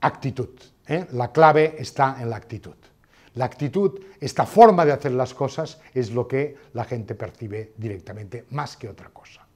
actitud. ¿eh? La clave está en la actitud. La actitud, esta forma de hacer las cosas, es lo que la gente percibe directamente, más que otra cosa.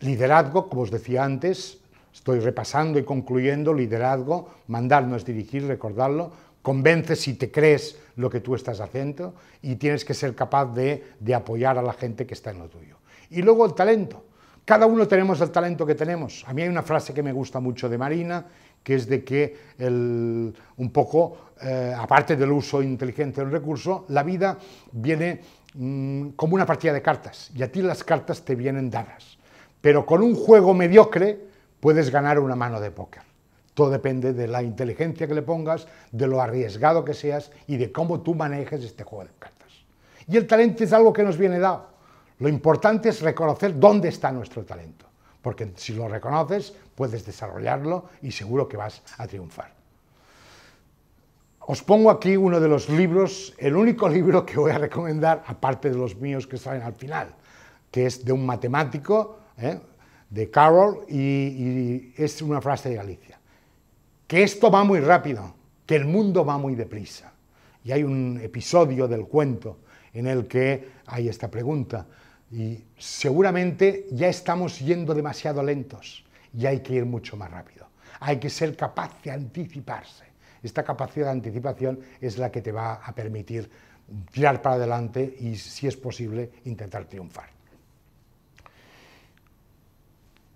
Liderazgo, como os decía antes, estoy repasando y concluyendo, liderazgo, mandar no es dirigir, recordarlo, convence si te crees lo que tú estás haciendo y tienes que ser capaz de apoyar a la gente que está en lo tuyo. Y luego el talento. Cada uno tenemos el talento que tenemos. A mí hay una frase que me gusta mucho de Marina, que es de que un poco, eh, aparte del uso inteligente del recurso, la vida viene mm, como una partida de cartas y a ti las cartas te vienen dadas. Pero con un juego mediocre puedes ganar una mano de póker. Todo depende de la inteligencia que le pongas, de lo arriesgado que seas y de cómo tú manejes este juego de cartas. Y el talento es algo que nos viene dado. Lo importante es reconocer dónde está nuestro talento, porque si lo reconoces puedes desarrollarlo y seguro que vas a triunfar. Os pongo aquí uno de los libros, el único libro que voy a recomendar, aparte de los míos que salen al final, que es de un matemático, ¿eh? de Carroll, y, y, es una frase de Galicia. Que esto va muy rápido, que el mundo va muy deprisa. Y hay un episodio del cuento en el que hay esta pregunta. Y seguramente ya estamos yendo demasiado lentos y hay que ir mucho más rápido. Hay que ser capaz de anticiparse. Esta capacidad de anticipación es la que te va a permitir tirar para adelante y, si es posible, intentar triunfar.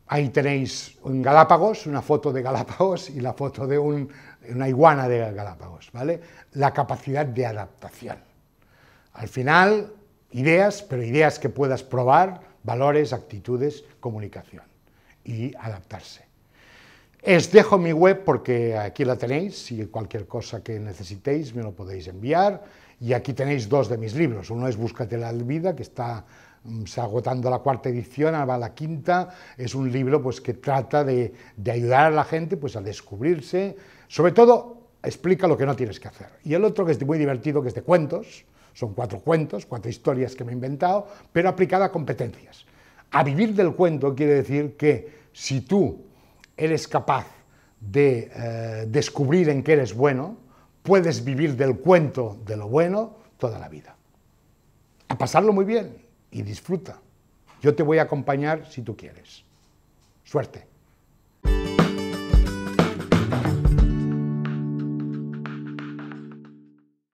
Ahí tenéis en Galápagos, una foto de Galápagos y la foto de una iguana de Galápagos, ¿vale? La capacidad de adaptación. Al final, ideas, pero ideas que puedas probar, valores, actitudes, comunicación y adaptarse. Os dejo mi web porque aquí la tenéis y cualquier cosa que necesitéis me lo podéis enviar. Y aquí tenéis dos de mis libros. Uno es Búscate la vida, que está mm, se agotando la cuarta edición, ahora va la quinta. Es un libro pues, que trata de, de, ayudar a la gente pues, a descubrirse. Sobre todo, explica lo que no tienes que hacer. Y el otro, que es muy divertido, que es de cuentos, son cuatro cuentos, cuatro historias que me he inventado, pero aplicada a competencias. A vivir del cuento quiere decir que si tú eres capaz de eh, descubrir en qué eres bueno, puedes vivir del cuento de lo bueno toda la vida. A pasarlo muy bien y disfruta. Yo te voy a acompañar si tú quieres. Suerte.